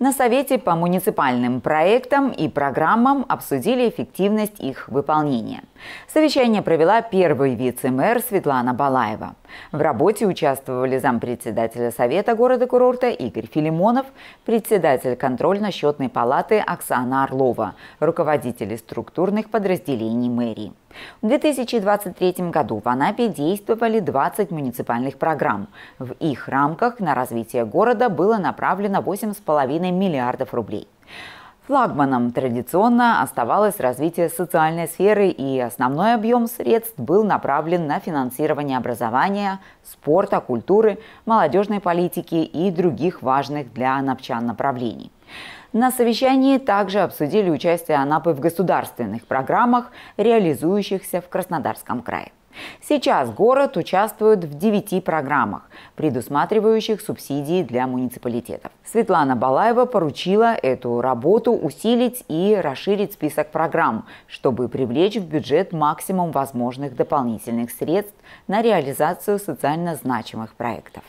На Совете по муниципальным проектам и программам обсудили эффективность их выполнения. Совещание провела первый вице-мэр Светлана Балаева. В работе участвовали зампредседателя Совета города-курорта Игорь Филимонов, председатель контрольно-счетной палаты Оксана Орлова, руководители структурных подразделений мэрии. В 2023 году в Анапе действовали 20 муниципальных программ. В их рамках на развитие города было направлено 8,5 миллиардов рублей. Флагманом традиционно оставалось развитие социальной сферы, и основной объем средств был направлен на финансирование образования, спорта, культуры, молодежной политики и других важных для анапчан направлений. На совещании также обсудили участие Анапы в государственных программах, реализующихся в Краснодарском крае. Сейчас город участвует в девяти программах, предусматривающих субсидии для муниципалитетов. Светлана Балаева поручила эту работу усилить и расширить список программ, чтобы привлечь в бюджет максимум возможных дополнительных средств на реализацию социально значимых проектов.